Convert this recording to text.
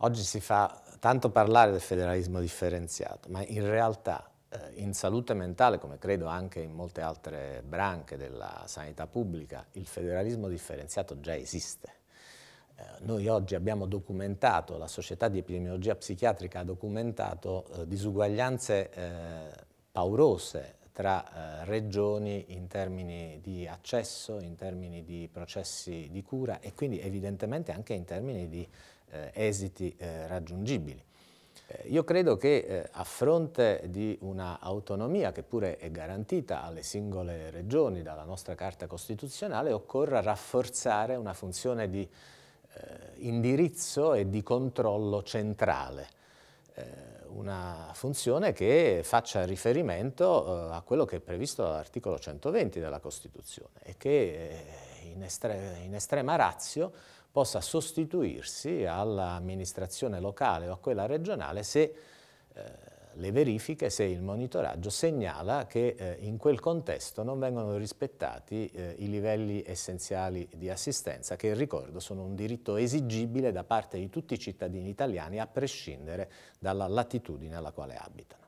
Oggi si fa tanto parlare del federalismo differenziato, ma in realtà eh, in salute mentale, come credo anche in molte altre branche della sanità pubblica, il federalismo differenziato già esiste. Eh, noi oggi abbiamo documentato, la società di epidemiologia psichiatrica ha documentato eh, disuguaglianze eh, paurose tra eh, regioni in termini di accesso, in termini di processi di cura e quindi evidentemente anche in termini di eh, esiti eh, raggiungibili. Eh, io credo che eh, a fronte di una autonomia che pure è garantita alle singole regioni dalla nostra Carta Costituzionale occorra rafforzare una funzione di eh, indirizzo e di controllo centrale una funzione che faccia riferimento a quello che è previsto dall'articolo 120 della Costituzione e che in estrema razio possa sostituirsi all'amministrazione locale o a quella regionale se eh, le verifiche, se il monitoraggio segnala che eh, in quel contesto non vengono rispettati eh, i livelli essenziali di assistenza che, ricordo, sono un diritto esigibile da parte di tutti i cittadini italiani a prescindere dalla latitudine alla quale abitano.